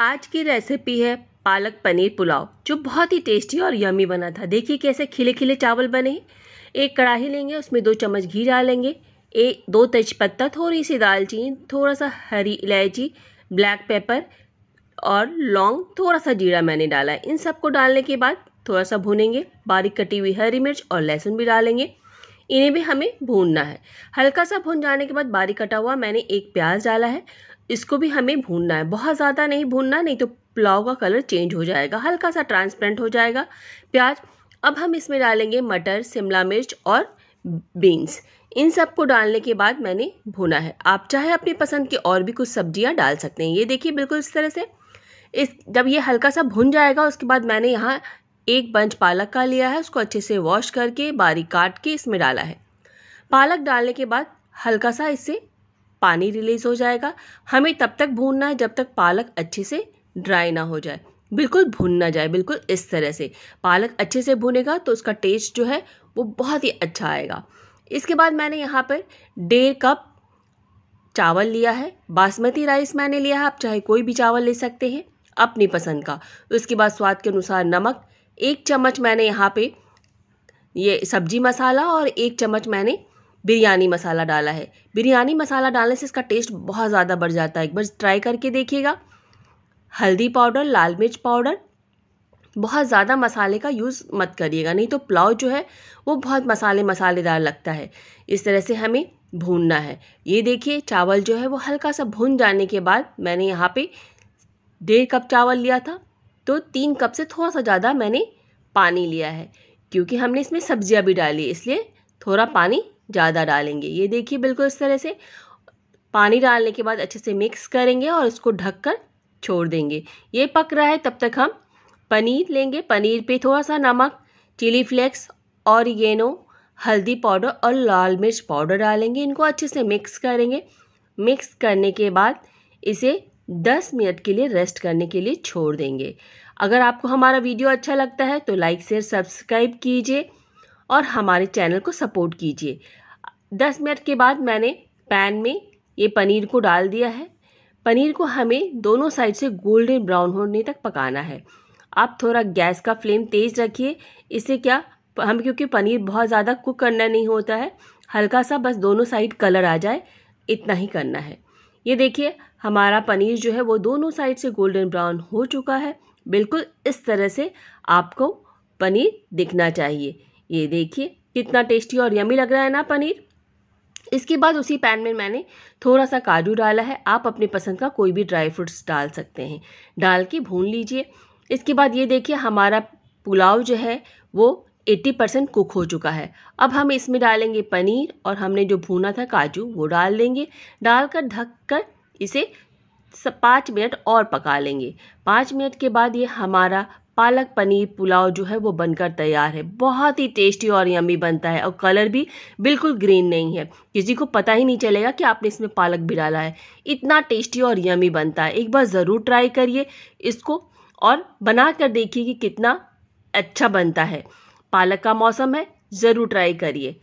आज की रेसिपी है पालक पनीर पुलाव जो बहुत ही टेस्टी और यमी बना था देखिए कैसे खिले खिले चावल बने एक कढ़ाही लेंगे उसमें दो चम्मच घी डालेंगे एक दो तेजपत्ता थोड़ी सी दालचीनी थोड़ा सा हरी इलायची ब्लैक पेपर और लौंग थोड़ा सा जीरा मैंने डाला है इन सबको डालने के बाद थोड़ा सा भूनेंगे बारीक कटी हुई हरी मिर्च और लहसुन भी डालेंगे इन्हें भी हमें भूनना है हल्का सा भून जाने के बाद बारीक कटा हुआ मैंने एक प्याज डाला है इसको भी हमें भूनना है बहुत ज़्यादा नहीं भूनना नहीं तो पुलाव का कलर चेंज हो जाएगा हल्का सा ट्रांसपेरेंट हो जाएगा प्याज अब हम इसमें डालेंगे मटर शिमला मिर्च और बीन्स इन सब को डालने के बाद मैंने भुना है आप चाहे अपनी पसंद की और भी कुछ सब्जियां डाल सकते हैं ये देखिए बिल्कुल इस तरह से इस जब ये हल्का सा भुन जाएगा उसके बाद मैंने यहाँ एक बंच पालक का लिया है उसको अच्छे से वॉश करके बारीक काट के इसमें डाला है पालक डालने के बाद हल्का सा इससे पानी रिलीज हो जाएगा हमें तब तक भूनना है जब तक पालक अच्छे से ड्राई ना हो जाए बिल्कुल भुन ना जाए बिल्कुल इस तरह से पालक अच्छे से भुनेगा तो उसका टेस्ट जो है वो बहुत ही अच्छा आएगा इसके बाद मैंने यहाँ पर डेढ़ कप चावल लिया है बासमती राइस मैंने लिया है आप चाहे कोई भी चावल ले सकते हैं अपनी पसंद का उसके बाद स्वाद के अनुसार नमक एक चम्मच मैंने यहाँ पे ये सब्जी मसाला और एक चम्मच मैंने बिरयानी मसाला डाला है बिरयानी मसाला डालने से इसका टेस्ट बहुत ज़्यादा बढ़ जाता है एक बार ट्राई करके देखिएगा हल्दी पाउडर लाल मिर्च पाउडर बहुत ज़्यादा मसाले का यूज़ मत करिएगा नहीं तो पुलाव जो है वो बहुत मसाले मसालेदार लगता है इस तरह से हमें भूनना है ये देखिए चावल जो है वो हल्का सा भून जाने के बाद मैंने यहाँ पे डेढ़ कप चावल लिया था तो तीन कप से थोड़ा सा ज़्यादा मैंने पानी लिया है क्योंकि हमने इसमें सब्जियाँ भी डाली इसलिए थोड़ा पानी ज़्यादा डालेंगे ये देखिए बिल्कुल इस तरह से पानी डालने के बाद अच्छे से मिक्स करेंगे और इसको ढक कर छोड़ देंगे ये पक रहा है तब तक हम पनीर लेंगे पनीर पे थोड़ा सा नमक चिली फ्लेक्स और येनो हल्दी पाउडर और लाल मिर्च पाउडर डालेंगे इनको अच्छे से मिक्स करेंगे मिक्स करने के बाद इसे 10 मिनट के लिए रेस्ट करने के लिए छोड़ देंगे अगर आपको हमारा वीडियो अच्छा लगता है तो लाइक शेयर सब्सक्राइब कीजिए और हमारे चैनल को सपोर्ट कीजिए दस मिनट के बाद मैंने पैन में ये पनीर को डाल दिया है पनीर को हमें दोनों साइड से गोल्डन ब्राउन होने तक पकाना है आप थोड़ा गैस का फ्लेम तेज़ रखिए इससे क्या हम क्योंकि पनीर बहुत ज़्यादा कुक करना नहीं होता है हल्का सा बस दोनों साइड कलर आ जाए इतना ही करना है ये देखिए हमारा पनीर जो है वो दोनों साइड से गोल्डन ब्राउन हो चुका है बिल्कुल इस तरह से आपको पनीर दिखना चाहिए ये देखिए कितना टेस्टी और यमी लग रहा है ना पनीर इसके बाद उसी पैन में मैंने थोड़ा सा काजू डाला है आप अपने पसंद का कोई भी ड्राई फ्रूट्स डाल सकते हैं डाल के भून लीजिए इसके बाद ये देखिए हमारा पुलाव जो है वो 80 परसेंट कुक हो चुका है अब हम इसमें डालेंगे पनीर और हमने जो भूना था काजू वो डाल देंगे डालकर ढक कर इसे पाँच मिनट और पका लेंगे पाँच मिनट के बाद ये हमारा पालक पनीर पुलाव जो है वो बनकर तैयार है बहुत ही टेस्टी और यमी बनता है और कलर भी बिल्कुल ग्रीन नहीं है किसी को पता ही नहीं चलेगा कि आपने इसमें पालक भी डाला है इतना टेस्टी और यमी बनता है एक बार ज़रूर ट्राई करिए इसको और बना कर देखिए कि कितना अच्छा बनता है पालक का मौसम है ज़रूर ट्राई करिए